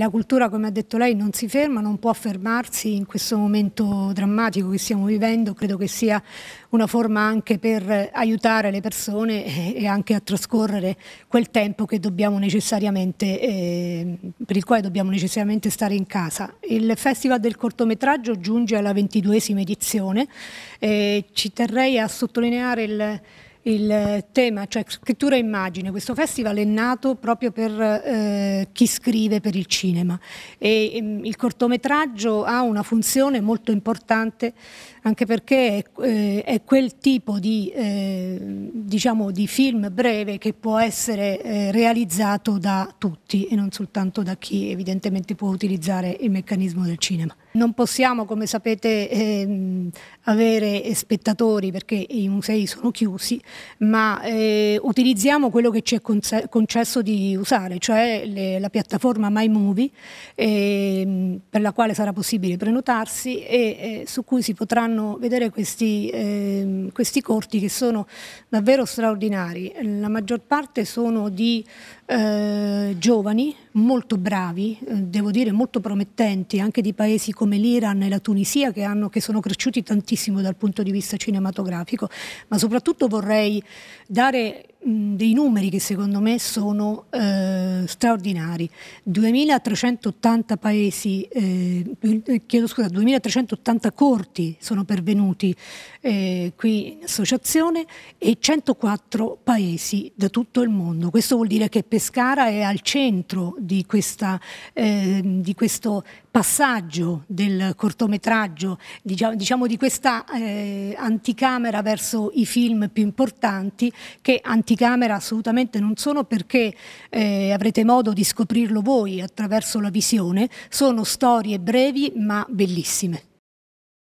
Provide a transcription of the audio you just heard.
La cultura, come ha detto lei, non si ferma, non può fermarsi in questo momento drammatico che stiamo vivendo. Credo che sia una forma anche per aiutare le persone e anche a trascorrere quel tempo eh, per il quale dobbiamo necessariamente stare in casa. Il Festival del cortometraggio giunge alla ventiduesima edizione. Eh, ci terrei a sottolineare il il eh, tema, cioè scrittura e immagine. Questo festival è nato proprio per eh, chi scrive per il cinema e ehm, il cortometraggio ha una funzione molto importante anche perché eh, è quel tipo di eh, diciamo, di film breve che può essere eh, realizzato da tutti e non soltanto da chi evidentemente può utilizzare il meccanismo del cinema. Non possiamo, come sapete, ehm, avere spettatori perché i musei sono chiusi, ma eh, utilizziamo quello che ci è concesso di usare, cioè le, la piattaforma MyMovie, ehm, per la quale sarà possibile prenotarsi e eh, su cui si potranno vedere questi, ehm, questi corti che sono davvero davvero straordinari, la maggior parte sono di eh, giovani molto bravi, eh, devo dire molto promettenti, anche di paesi come l'Iran e la Tunisia che, hanno, che, sono cresciuti tantissimo dal punto di vista cinematografico, ma soprattutto vorrei dare Mm, dei numeri che secondo me sono eh, straordinari. 2380 paesi, eh, eh, chiedo scusa, 2380 corti sono pervenuti eh, qui in associazione e 104 paesi da tutto il mondo. Questo vuol dire che Pescara è al centro di, questa, ehm, di questo passaggio del cortometraggio, diciamo, diciamo di questa eh, anticamera verso i film più importanti che anticamera anticamera assolutamente non sono perché eh, avrete modo di scoprirlo voi attraverso la visione, sono storie brevi ma bellissime.